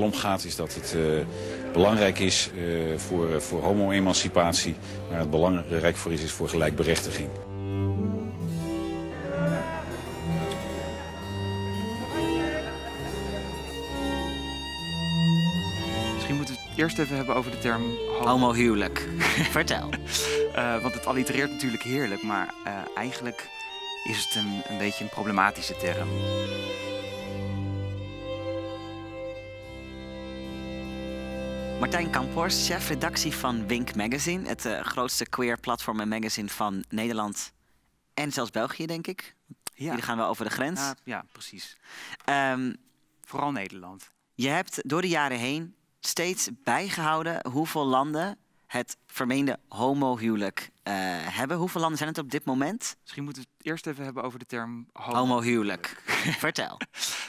wel gaat is dat het eh, belangrijk is eh, voor, eh, voor homo-emancipatie. Maar het belangrijk voor is, is voor gelijkberechtiging. Misschien moeten we eerst even hebben over de term homo. huwelijk. Vertel. want het allitereert natuurlijk heerlijk, maar eigenlijk is het een, een beetje een problematische term. Martijn Kampors, chef redactie van Wink Magazine. Het eh, grootste queer platform en magazine van Nederland en zelfs België, denk ik. Ja. Jullie gaan wel over de grens. Ja, precies. Ehm, Vooral Nederland. Je hebt door de jaren heen steeds bijgehouden hoeveel landen het vermeende homohuwelijk uh, hebben. Hoeveel landen zijn het op dit moment? Misschien moeten we het eerst even hebben over de term homo homohuwelijk. Vertel.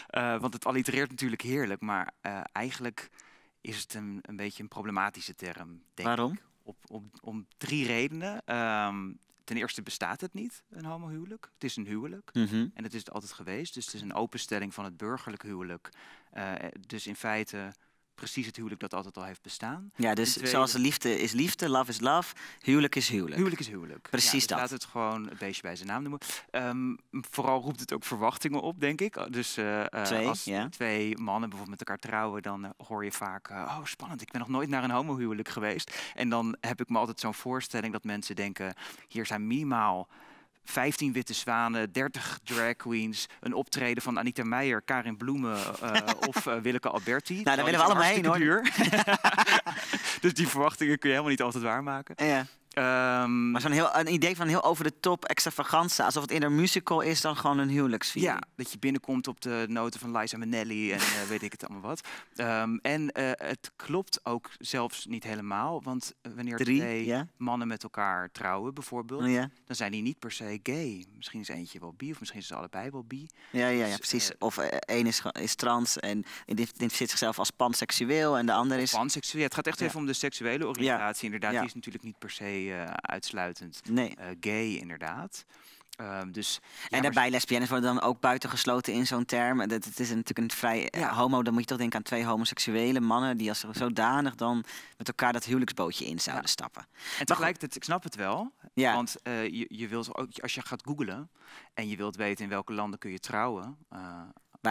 Eh, want het allitereert natuurlijk heerlijk, maar eigenlijk is het een, een beetje een problematische term. Denk Waarom? Ik. Op, op, om drie redenen. Ehm, ten eerste bestaat het niet, een homohuwelijk. Het is een huwelijk mhm. en het is het altijd geweest. Dus het is een openstelling van het burgerlijk huwelijk. Eh, dus in feite precies het huwelijk dat altijd al heeft bestaan. Ja, dus zoals liefde is liefde, love is love, huwelijk is huwelijk. Huwelijk is huwelijk. Precies dus dat. Laat het gewoon een beetje bij zijn naam noemen. Ehm, vooral roept het ook verwachtingen op, denk ik. Dus eh, eh, twee, als twee mannen bijvoorbeeld met elkaar trouwen, dan eh, hoor je vaak, oh spannend, ik ben nog nooit naar een homohuwelijk geweest. En dan heb ik me altijd zo'n voorstelling dat mensen denken, hier zijn minimaal 15 witte zwanen, 30 drag queens, een optreden van Anita Meijer, Karin Bloemen eh, of eh, Willeke Alberti. Nou, daar oh, willen we allemaal heen hoor. dus die verwachtingen kun je helemaal niet altijd waarmaken. Ja. Ehm, maar zo'n heel, een idee van heel over de top extravaganza. Alsof het een musical is dan gewoon een huwelijksviering. Ja, dat je binnenkomt op de noten van Liza Minnelli en eh, weet ik het allemaal wat. Ehm, en eh, het klopt ook zelfs niet helemaal. Want eh, wanneer Drie, twee mannen met elkaar trouwen bijvoorbeeld... dan zijn die niet per se gay. Misschien is eentje wel bi of misschien zijn ze allebei wel bi. Ja, ja, ja dus, precies. of één is, is, trans en identificeert zichzelf als panseksueel en de ander is... Panseksueel, het gaat echt even om de seksuele oriëntatie. Inderdaad, die is natuurlijk niet per se... Eh, uitsluitend nee. Eh, gay, inderdaad. Ehm, dus, en daarbij, lesbiennes worden dan ook buitengesloten in zo'n term. Dat, het is natuurlijk een vrij eh, homo. Dan moet je toch denken aan twee homoseksuele mannen die als zodanig dan met elkaar dat huwelijksbootje in zouden stappen. En tegelijkertijd, ik snap het wel. Want je, je wilt ook, als je gaat googlen en je wilt weten in welke landen kun je trouwen.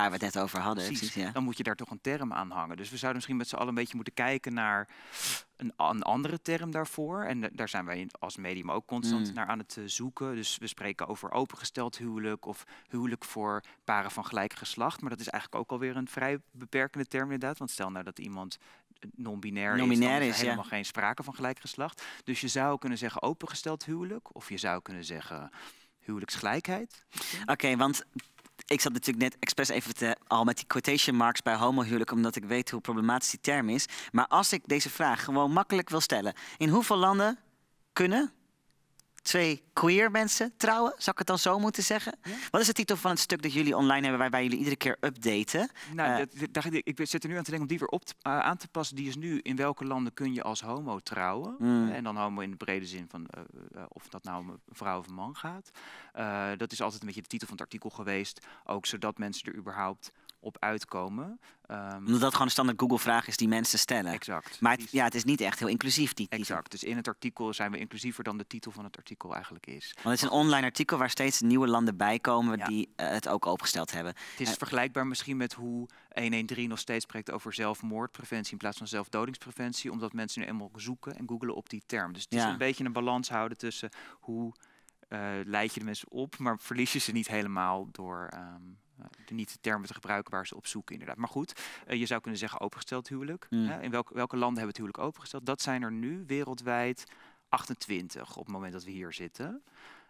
Waar we het net over hadden. Precies. ja. Dan moet je daar toch een term aan hangen. Dus we zouden misschien met z'n allen een beetje moeten kijken naar een, een andere term daarvoor. En daar zijn wij als medium ook constant mm. naar aan het eh, zoeken. Dus we spreken over opengesteld huwelijk of huwelijk voor paren van gelijk geslacht. Maar dat is eigenlijk ook alweer een vrij beperkende term inderdaad. Want stel nou dat iemand eh, non-binair is, helemaal geen sprake van gelijk geslacht. Dus je zou kunnen zeggen opengesteld huwelijk. Of je zou kunnen zeggen huwelijksgelijkheid. Oké, want ik zat natuurlijk net expres even te, al met die quotation marks bij homohuwelijk, omdat ik weet hoe problematisch die term is. Maar als ik deze vraag gewoon makkelijk wil stellen, in hoeveel landen kunnen twee queer mensen trouwen, zou ik het dan zo moeten zeggen? Wat is de titel van het stuk dat jullie online hebben, waarbij jullie iedere keer updaten? Nou, eh, ik zit er nu aan te denken om die weer op eh, aan te passen. Die is nu, in welke landen kun je als homo trouwen? Hmm. En dan homo in de brede zin van eh, of dat nou om een vrouw of een man gaat. dat is altijd een beetje de titel van het artikel geweest. Ook zodat mensen er überhaupt op uitkomen. Ehm, omdat dat gewoon een standaard Google-vraag is die mensen stellen. Exact. Maar ja, het is niet echt heel inclusief, die titel. Exact. Dus in het artikel zijn we inclusiever dan de titel van het artikel eigenlijk is. Want het is een online artikel waar steeds nieuwe landen bij komen die eh, het ook opgesteld hebben. Het is eh, vergelijkbaar misschien met hoe 113 nog steeds spreekt over zelfmoordpreventie in plaats van zelfdodingspreventie. Omdat mensen nu eenmaal zoeken en googelen op die term. Dus het ja. is een beetje een balans houden tussen hoe... Eh, leid je de mensen op, maar verlies je ze niet helemaal door ehm, eh, niet de termen te gebruiken waar ze op zoeken, inderdaad. Maar goed, eh, je zou kunnen zeggen opengesteld huwelijk. Mm. Hè? In welk, welke landen hebben het huwelijk opengesteld? Dat zijn er nu wereldwijd 28 op het moment dat we hier zitten.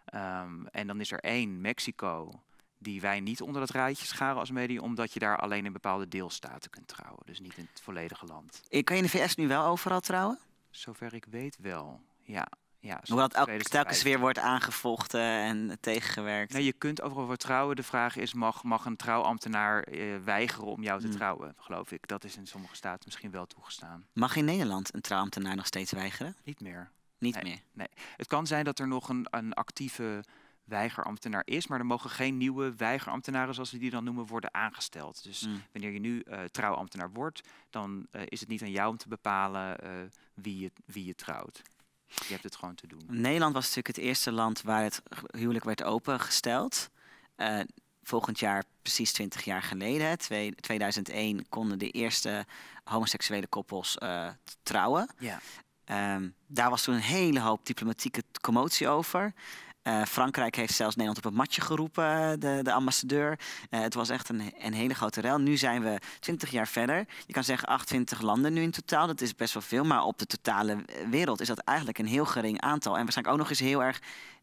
Ehm, en dan is er één, Mexico, die wij niet onder dat rijtje scharen als medium, omdat je daar alleen in bepaalde deelstaten kunt trouwen. Dus niet in het volledige land. Kan je in de VS nu wel overal trouwen? Zover ik weet wel, ja. Ja, Hoewel het elke, telkens weer wordt aangevochten en tegengewerkt. Nee, je kunt overal vertrouwen. De vraag is, mag, mag een trouwambtenaar eh, weigeren om jou te hmm. trouwen? Geloof ik. Dat is in sommige staten misschien wel toegestaan. Mag in Nederland een trouwambtenaar nog steeds weigeren? Niet meer. Niet meer? Nee. Het kan zijn dat er nog een, een actieve weigerambtenaar is, maar er mogen geen nieuwe weigerambtenaren, zoals we die dan noemen, worden aangesteld. Dus hmm. wanneer je nu eh, trouwambtenaar wordt, dan eh, is het niet aan jou om te bepalen wie, je, wie je trouwt. Je hebt het gewoon te doen. Nederland was natuurlijk het eerste land waar het huwelijk werd opengesteld. Uh, volgend jaar, precies 20 jaar geleden, 2001, konden de eerste homoseksuele koppels eh, trouwen. Ja. Ehm, daar was toen een hele hoop diplomatieke commotie over. Eh, Frankrijk heeft zelfs Nederland op het matje geroepen, eh, de, de ambassadeur. Eh, het was echt een, een hele grote rel. Nu zijn we 20 jaar verder. Je kan zeggen 28 landen nu in totaal. Dat is best wel veel. Maar op de totale wereld is dat eigenlijk een heel gering aantal. En waarschijnlijk ook nog eens heel erg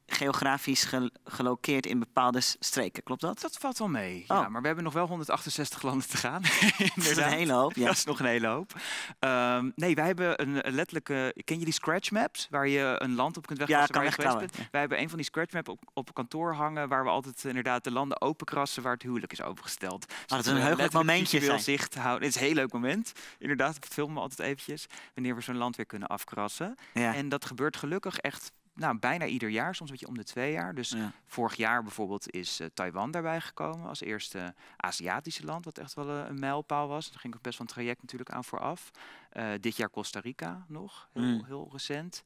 geografisch ge gelokeerd in bepaalde streken, klopt dat? Dat valt wel mee, ja, oh. maar we hebben nog wel 168 landen te gaan. dat is een hele hoop, ja. Dat is nog een hele hoop. Ehm, nee, wij hebben een, letterlijke... Ken je die scratch maps, waar je een land op kunt wegkrassen ja, waar je echt bent? Wij hebben een van die scratch maps op, op kantoor hangen, waar we altijd inderdaad de landen openkrassen waar het huwelijk is opengesteld. Oh, dat is een, heugelijk momentje zijn. zicht houden. Het is een heel leuk moment, inderdaad, Ik film filmen altijd eventjes, wanneer we zo'n land weer kunnen afkrassen. Ja. En dat gebeurt gelukkig echt nou, bijna ieder jaar, soms een beetje om de twee jaar. Dus vorig jaar bijvoorbeeld is eh, Taiwan daarbij gekomen als eerste Aziatische land, wat echt wel eh, een mijlpaal was. Daar ging ook best wel een traject natuurlijk aan vooraf. Eh, dit jaar Costa Rica nog, heel, hmm. heel recent.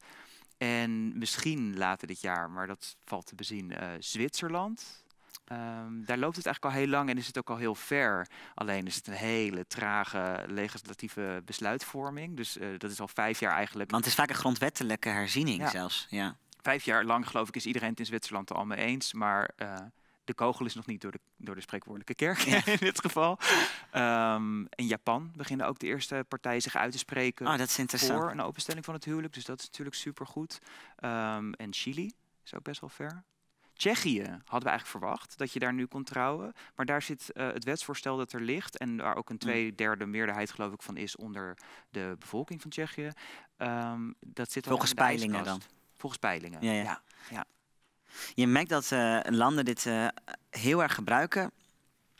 En misschien later dit jaar, maar dat valt te bezien, Zwitserland. Ehm, daar loopt het eigenlijk al heel lang en is het ook al heel ver. Alleen is het een hele trage legislatieve besluitvorming. Dus eh, dat is al vijf jaar eigenlijk. Want het is vaak een grondwettelijke herziening zelfs. Ja. Vijf jaar lang, geloof ik, is iedereen het in Zwitserland al mee eens. Maar eh, de kogel is nog niet door de, door de spreekwoordelijke kerk in dit geval. Um, ehm, in Japan beginnen ook de eerste partijen zich uit te spreken oh, voor een openstelling van het huwelijk. Dus dat is natuurlijk supergoed. Um, en Chili is ook best wel ver. Tsjechië hadden we eigenlijk verwacht dat je daar nu kon trouwen. Maar daar zit eh, het wetsvoorstel dat er ligt en waar ook een mm. tweederde meerderheid geloof ik van is onder de bevolking van Tsjechië. Ehm, dat zit Volgens peilingen dan? Volgens peilingen, ja. ja. Je merkt dat eh, landen dit eh, heel erg gebruiken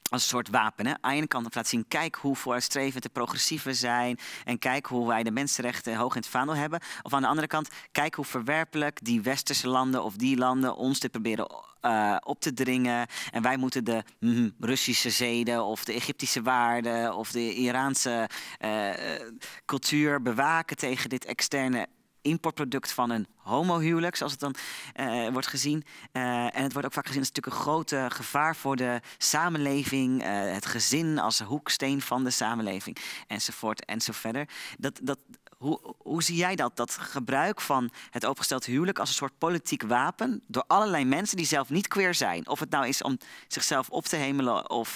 als een soort wapen. Hè? Aan de ene kant laat zien, kijk hoe vooruitstrevend de progressief zijn. En kijk hoe wij de mensenrechten hoog in het vaandel hebben. Of aan de andere kant, kijk hoe verwerpelijk die westerse landen of die landen ons te proberen eh, op te dringen. En wij moeten de hm, Russische zeden of de Egyptische waarden of de Iraanse eh, eh, cultuur bewaken tegen dit externe importproduct van een homohuwelijk, zoals het dan eh, wordt gezien. Eh, en het wordt ook vaak gezien als natuurlijk een grote gevaar voor de samenleving, eh, het gezin als hoeksteen van de samenleving, enzovoort enzoverder. Dat, dat, hoe, hoe zie jij dat, dat gebruik van het opengesteld huwelijk als een soort politiek wapen door allerlei mensen die zelf niet queer zijn? Of het nou is om zichzelf op te hemelen of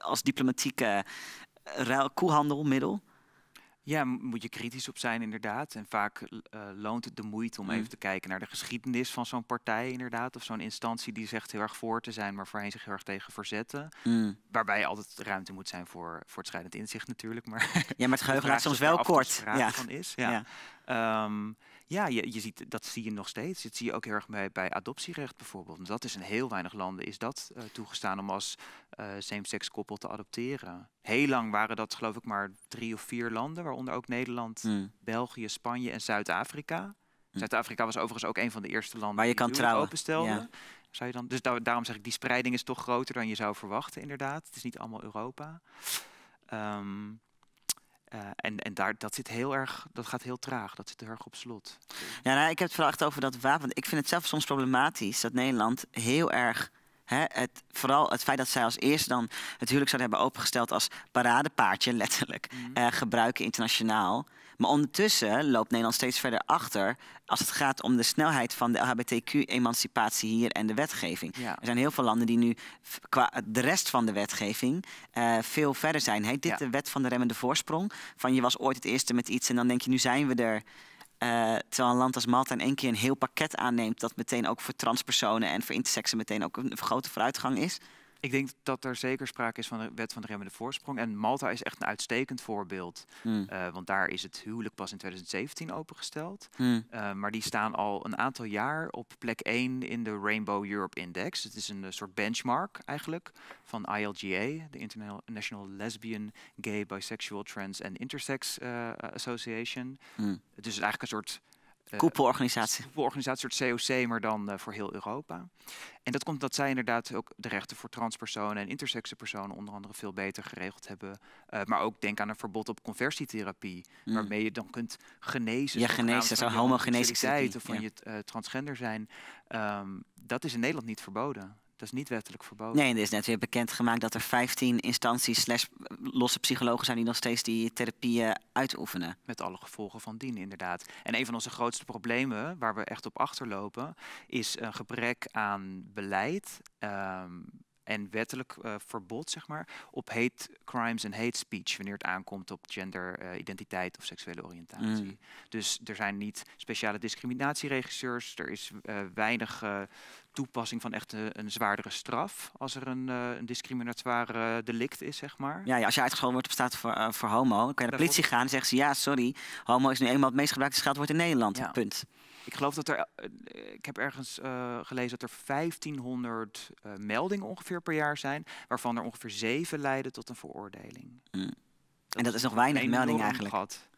als diplomatieke ruil koehandelmiddel? Ja, moet je kritisch op zijn, inderdaad. En vaak eh, loont het de moeite om mm. even te kijken naar de geschiedenis van zo'n partij, inderdaad. Of zo'n instantie die zegt heel erg voor te zijn, maar voorheen zich heel erg tegen verzetten. Mm. Waarbij altijd ruimte moet zijn voor, voortschrijdend inzicht, natuurlijk. Maar ja, maar het geheugen laat soms wel kort. Van is. ja. Ehm, ja, je, ziet, dat zie je nog steeds. Dat zie je ook heel erg bij, bij adoptierecht bijvoorbeeld. En dat is in heel weinig landen is dat eh, toegestaan om als uh, same-sex koppel te adopteren. Heel lang waren dat geloof ik maar drie of vier landen, waaronder ook Nederland, hmm. België, Spanje en Zuid-Afrika. Hmm. Zuid-Afrika was overigens ook een van de eerste landen waar je kan trouwen. Openstelde. Ja. Zou je dan, dus daarom zeg ik, die spreiding is toch groter dan je zou verwachten, inderdaad. Het is niet allemaal Europa. Um, eh, en en daar, dat, zit heel erg, dat gaat heel traag, dat zit erg op slot. Ja, nou, ik heb het vraag over dat wapen. Ik vind het zelf soms problematisch dat Nederland heel erg het, vooral het feit dat zij als eerste dan het huwelijk zouden hebben opengesteld als paradepaardje, letterlijk, mhm. eh, gebruiken internationaal. Maar ondertussen loopt Nederland steeds verder achter als het gaat om de snelheid van de LHBTQ-emancipatie hier en de wetgeving. Er zijn heel veel landen die nu qua de rest van de wetgeving eh, veel verder zijn. Heet dit de wet van de remmende voorsprong? Van je was ooit het eerste met iets en dan denk je, nu zijn we er. Eh, terwijl een land als Malta in één keer een heel pakket aanneemt, dat meteen ook voor transpersonen en voor intersexen meteen ook een grote vooruitgang is. Ik denk dat er zeker sprake is van de wet van de remmende voorsprong. En Malta is echt een uitstekend voorbeeld. Hmm. Eh, want daar is het huwelijk pas in 2017 opengesteld. Hmm. Eh, maar die staan al een aantal jaar op plek 1 in de Rainbow Europe Index. Het is een eh, soort benchmark eigenlijk van ILGA, de International Lesbian, Gay, Bisexual, Trans en Intersex Association. Dus Het is eigenlijk een soort eh, koepelorganisatie. Koepelorganisatie, een soort COC, maar dan eh, voor heel Europa. En dat komt omdat zij inderdaad ook de rechten voor transpersonen en intersexe personen onder andere veel beter geregeld hebben. Eh, maar ook denk aan een verbod op conversietherapie, hmm. waarmee je dan kunt genezen. Ja, genezen, zo homogenezen. Of van je transgender zijn. Ehm, dat is in Nederland niet verboden. Dat is niet wettelijk verboden. Nee, er is net weer bekendgemaakt dat er 15 instanties slash eh, losse psychologen zijn die nog steeds die therapieën eh, uitoefenen. Met alle gevolgen van dien, inderdaad. En een van onze grootste problemen, waar we echt op achterlopen, is een gebrek aan beleid. Ehm, en wettelijk eh, verbod, zeg maar, op hate crimes en hate speech wanneer het aankomt op genderidentiteit eh, identiteit of seksuele oriëntatie. Mm. Dus er zijn niet speciale discriminatieregisseurs, er is eh, weinig toepassing van echt een, zwaardere straf als er een, een discriminatoire delict is, zeg maar. Ja, ja als je uitgescholden wordt op staat voor, homo, dan kan je naar de politie gaan en zeggen ze ja, sorry, homo is nu eenmaal het meest gebruikte scheldwoord in Nederland, punt. Ik geloof dat er, eh, ik heb ergens eh, gelezen dat er 1500 eh, meldingen ongeveer per jaar zijn, waarvan er ongeveer zeven leiden tot een veroordeling. Hm. en dat is nog weinig melding eigenlijk. Gehad.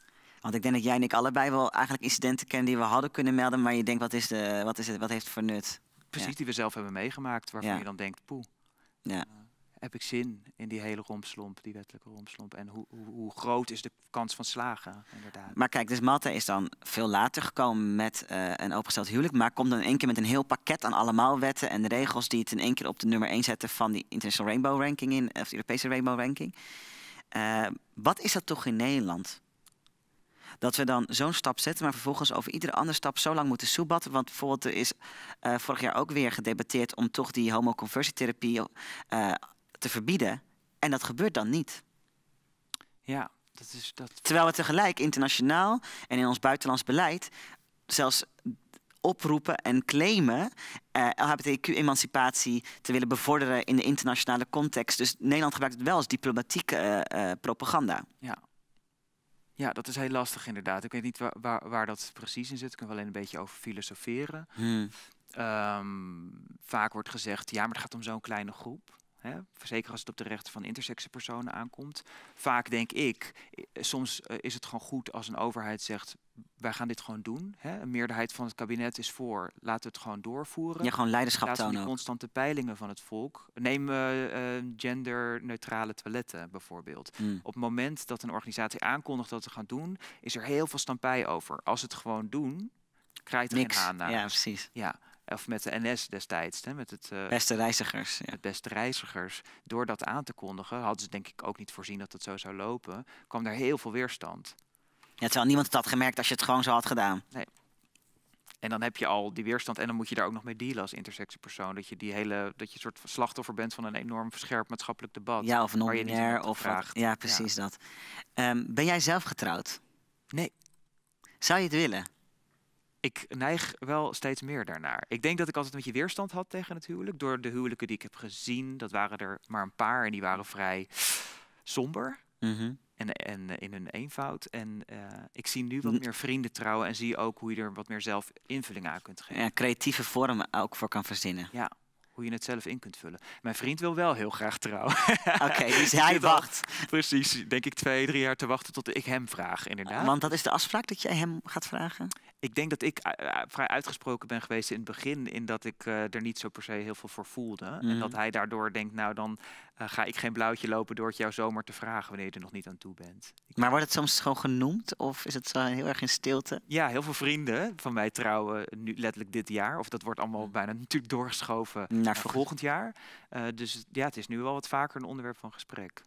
Want ik denk dat jij en ik allebei wel eigenlijk incidenten kennen die we hadden kunnen melden, maar je denkt wat is de, wat is het, wat heeft het voor nut? Precies die we zelf hebben meegemaakt, waarvan je dan denkt, poeh. Ja heb ik zin in die hele rompslomp, die wettelijke rompslomp. En hoe, hoe, hoe groot is de kans van slagen, inderdaad? Maar kijk, dus Malta is dan veel later gekomen met eh, een opengesteld huwelijk, maar komt dan in één keer met een heel pakket aan allemaal wetten en regels die het in één keer op de nummer 1 zetten van die International Rainbow Ranking, in, of de Europese Rainbow Ranking. Eh, wat is dat toch in Nederland? dat we dan zo'n stap zetten, maar vervolgens over iedere andere stap zo lang moeten soebatten. Want bijvoorbeeld er is eh, vorig jaar ook weer gedebatteerd om toch die homoconversietherapie uh, te verbieden. En dat gebeurt dan niet. Ja, dat is dat. Terwijl we tegelijk internationaal en in ons buitenlands beleid zelfs oproepen en claimen eh, LHBTQ-emancipatie te willen bevorderen in de internationale context. Dus Nederland gebruikt het wel als diplomatieke eh, eh, propaganda. Ja. ja, dat is heel lastig inderdaad. Ik weet niet waar, waar, dat precies in zit. Ik kan wel een beetje over filosoferen. Hmm. Ehm, vaak wordt gezegd, ja, maar het gaat om zo'n kleine groep. Hè? Zeker als het op de rechten van intersexe personen aankomt. Vaak denk ik, eh, soms eh, is het gewoon goed als een overheid zegt, wij gaan dit gewoon doen. Hè? Een meerderheid van het kabinet is voor, laten we het gewoon doorvoeren. Ja, gewoon leiderschap tonen. Laten we constante peilingen van het volk. Neem eh, genderneutrale toiletten bijvoorbeeld. Hmm. Op het moment dat een organisatie aankondigt dat ze gaan doen, is er heel veel stampij over. Als het gewoon doen, krijgt er Niks. geen aandacht. Ja, precies. Ja of met de NS destijds, hè, met het... Eh, beste reizigers. Ja. beste reizigers. Door dat aan te kondigen, hadden ze denk ik ook niet voorzien dat het zo zou lopen, kwam er heel veel weerstand. Ja, zou niemand het had gemerkt als je het gewoon zo had gedaan. Nee. En dan heb je al die weerstand en dan moet je daar ook nog mee dealen als persoon, Dat je die hele, dat je soort slachtoffer bent van een enorm verscherpt maatschappelijk debat. Ja, of een of wat, Ja, precies dat. Ehm, ben jij zelf getrouwd? Nee. Zou je het willen? ik neig wel steeds meer daarnaar. Ik denk dat ik altijd een beetje weerstand had tegen het huwelijk. Door de huwelijken die ik heb gezien, dat waren er maar een paar en die waren vrij somber. Mhm. En, en eh, in hun eenvoud. En eh, ik zie nu wat meer vrienden trouwen en zie ook hoe je er wat meer zelf invulling aan kunt geven. Ja, creatieve vormen ook voor kan verzinnen. Ja, hoe je het zelf in kunt vullen. Mijn vriend wil wel heel graag trouwen. Oké, dus hij wacht. precies, denk ik twee, drie jaar te wachten tot ik hem vraag, inderdaad. Want dat is de afspraak dat jij hem gaat vragen? ik denk dat ik eh, eh, vrij uitgesproken ben geweest in het begin. In dat ik eh, er niet zo per se heel veel voor voelde. En dat mm. hij daardoor denkt, nou dan ga ik geen blauwtje lopen door het jou zomer te vragen wanneer je er nog niet aan toe bent. maar wordt het soms gewoon genoemd of is het heel erg in stilte? Ja, heel veel vrienden van mij trouwen nu letterlijk dit jaar. Of dat wordt allemaal mm. bijna natuurlijk doorgeschoven naar volgend jaar. dus ja, het is nu wel wat vaker een onderwerp van gesprek.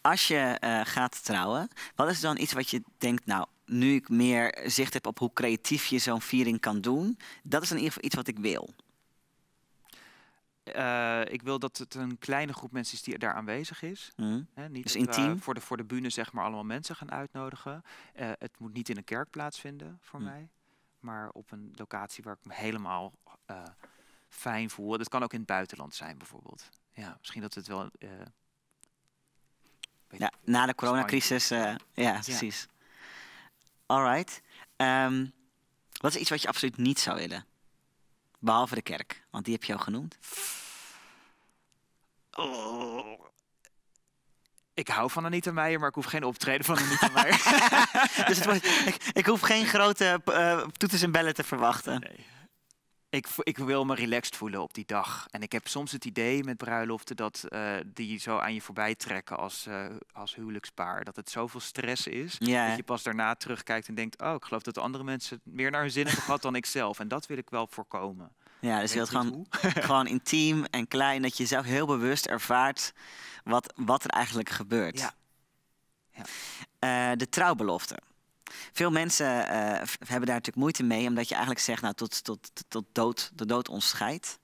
Als je gaat trouwen, wat is dan iets wat je denkt, nou nu ik meer zicht heb op hoe creatief je zo'n viering kan doen, dat is in ieder geval iets wat ik wil. Eh, ik wil dat het een kleine groep mensen is die daar aanwezig is. Mhm. niet dus eh, intiem. voor, de, voor de bühne zeg maar allemaal mensen gaan uitnodigen. Eh, het moet niet in een kerk plaatsvinden voor mhm. mij. Maar op een locatie waar ik me helemaal fijn voel. Dat kan ook in het buitenland zijn bijvoorbeeld. Ja, misschien dat het wel... ja, na de coronacrisis, ja, precies. Ja. Alright. Um, ehm, wat is iets wat je absoluut niet zou willen? Behalve de kerk, want die heb je al genoemd. Oh. Ik hou van Anita Meijer, maar ik hoef geen optreden van Anita Meijer. dus het wordt, ik, hoef geen grote uh, toeters en bellen te verwachten. Nee ik, ik, wil me relaxed voelen op die dag. En ik heb soms het idee met bruiloften dat eh, die zo aan je voorbij trekken als, uh, als huwelijkspaar. Dat het zoveel stress is. Dat je pas daarna terugkijkt en denkt: Oh, ik geloof dat andere mensen meer naar hun zin hebben gehad dan ik zelf. En dat wil ik wel voorkomen. Ja, dus je wilt gewoon, gewoon intiem en klein, dat je zelf heel bewust ervaart wat, wat er eigenlijk gebeurt. Ja. ja. Eh, de trouwbelofte. Veel mensen eh, hebben daar natuurlijk moeite mee, omdat je eigenlijk zegt, nou, tot, tot, tot dood, de dood ons scheidt.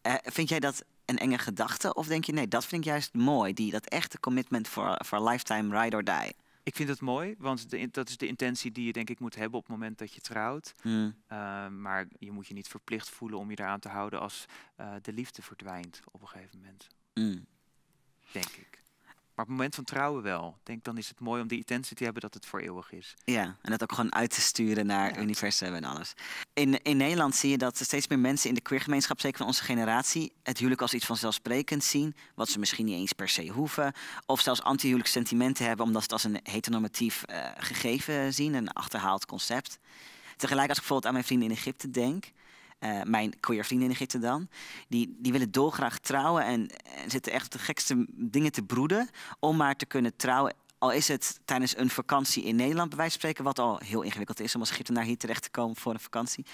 Eh, vind jij dat een enge gedachte? Of denk je, nee, dat vind ik juist mooi, die, dat echte commitment voor, voor lifetime ride or die? Ik vind het mooi, want de, dat is de intentie die je denk ik moet hebben op het moment dat je trouwt. Hmm. Eh, maar je moet je niet verplicht voelen om je eraan te houden als de liefde verdwijnt op een gegeven moment. Hmm. Denk ik. Maar op het moment van trouwen wel. Ik denk dan is het mooi om die intentie te hebben dat het voor eeuwig is. Ja, en dat ook gewoon uit te sturen naar universum en alles. In, in Nederland zie je dat steeds meer mensen in de queergemeenschap, zeker van onze generatie, het huwelijk als iets vanzelfsprekend zien. Wat ze misschien niet eens per se hoeven. Of zelfs anti-huwelijk sentimenten hebben, omdat ze het als een heteronormatief eh, gegeven zien, een achterhaald concept. Tegelijk als ik bijvoorbeeld aan mijn vrienden in Egypte denk eh, mijn queer vrienden in Egypte dan, die, die willen dolgraag trouwen en, zitten echt op de gekste dingen te broeden om maar te kunnen trouwen al is het tijdens een vakantie in Nederland, bij wijze van spreken, wat al heel ingewikkeld is om als naar hier terecht te komen voor een vakantie.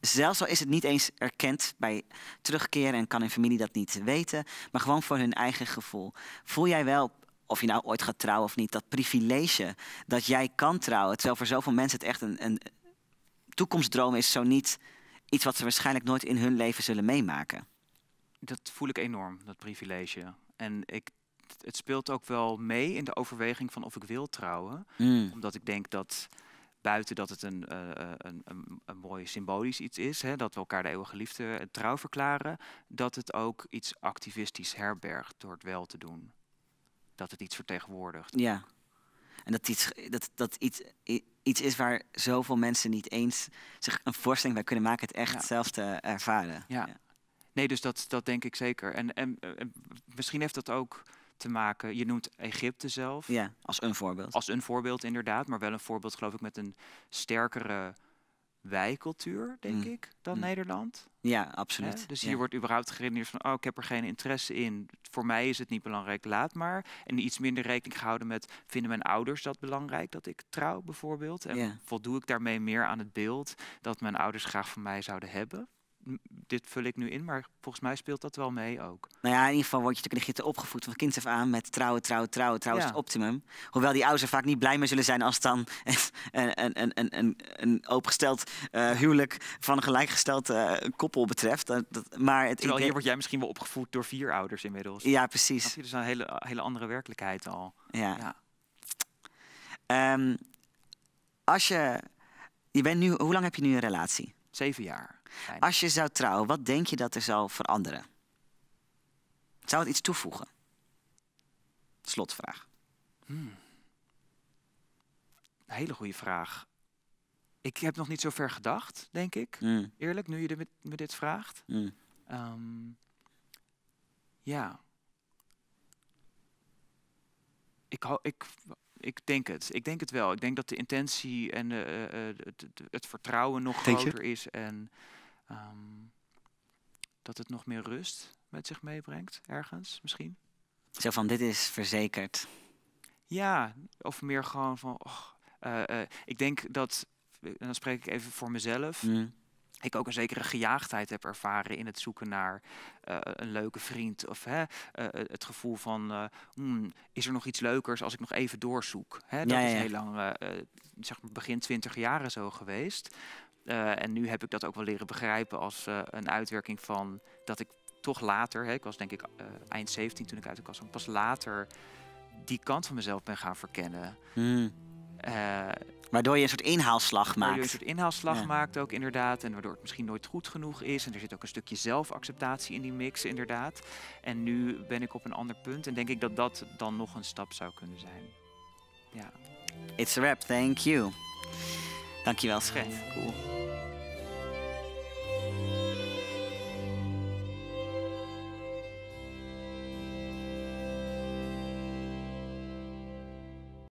Zelfs al is het niet eens erkend bij terugkeren en kan een familie dat niet weten, maar gewoon voor hun eigen gevoel. Voel jij wel, of je nou ooit gaat trouwen of niet, dat privilege dat jij kan trouwen, terwijl voor zoveel mensen het echt een, een toekomstdroom is, zo niet Iets wat ze waarschijnlijk nooit in hun leven zullen meemaken. Dat voel ik enorm, dat privilege. En ik, het speelt ook wel mee in de overweging van of ik wil trouwen. Mm. Omdat ik denk dat buiten dat het een, eh, eh, een, een, een, mooi symbolisch iets is, hè, dat we elkaar de eeuwige liefde eh, trouw verklaren, dat het ook iets activistisch herbergt door het wel te doen. Dat het iets vertegenwoordigt. Ja. En dat iets, dat, dat iets, iets is waar zoveel mensen niet eens zich een voorstelling bij kunnen maken, het echt zelf te ervaren. Ja. Nee, dus dat, dat denk ik zeker. En, en, en eh, misschien heeft dat ook te maken. Je noemt Egypte zelf. Ja, als een voorbeeld. Als een voorbeeld inderdaad, maar wel een voorbeeld geloof ik met een sterkere wijcultuur denk mm. ik, dan mm. Nederland. Ja, absoluut. Dus hier wordt überhaupt geredeneerd van, oh, ik heb er geen interesse in. Voor mij is het niet belangrijk, laat maar. En iets minder rekening gehouden met, vinden mijn ouders dat belangrijk dat ik trouw bijvoorbeeld? En voldoe ik daarmee meer aan het beeld dat mijn ouders graag van mij zouden hebben? dit vul ik nu in, maar volgens mij speelt dat wel mee ook. Nou ja, in ieder geval word je natuurlijk de opgevoed van kind af aan met trouwen, trouwen, trouwen, trouwen is het optimum. Hoewel die ouders er vaak niet blij mee zullen zijn als dan een, een, een, een, een opengesteld eh, huwelijk van een gelijkgesteld eh, koppel betreft. dat, maar het, Terwijl hier word jij misschien wel opgevoed door vier ouders inmiddels. Ja, precies. Dat is dus een hele, hele andere werkelijkheid al. Ja. Ehm, als je, je bent nu, hoe lang heb je nu een relatie? Zeven jaar. Als je zou trouwen, wat denk je dat er zou veranderen? Zou het iets toevoegen? Slotvraag. Een hmm. hele goede vraag. Ik heb nog niet zo ver gedacht, denk ik. Hmm. Eerlijk, nu je me dit vraagt. Hmm. Ehm, ja. Ik, ik, ik denk het. Ik denk het wel. Ik denk dat de intentie en eh, eh, eh, het, het, vertrouwen nog groter is. En Ehm, dat het nog meer rust met zich meebrengt, ergens misschien. Zo van, dit is verzekerd. Ja, of meer gewoon van, och, eh, eh, ik denk dat, en dan spreek ik even voor mezelf, mm. ik ook een zekere gejaagdheid heb ervaren in het zoeken naar eh, een leuke vriend. Of hè, het gevoel van, hmm, is er nog iets leukers als ik nog even doorzoek? Hè, dat is heel lang, zeg maar begin twintig jaren zo geweest. Eh, en nu heb ik dat ook wel leren begrijpen als eh, een uitwerking van dat ik toch later, hè, ik was denk ik eh, eind 17 toen ik uit de kast kwam, pas later die kant van mezelf ben gaan verkennen. Hmm. waardoor je een soort inhaalslag maakt. Waardoor je een soort inhaalslag maakt ook inderdaad. En waardoor het misschien nooit goed genoeg is. En er zit ook een stukje zelfacceptatie in die mix inderdaad. En nu ben ik op een ander punt. En denk ik dat dat dan nog een stap zou kunnen zijn. Ja. It's a wrap, thank you. Dankjewel, Schrijf. Cool.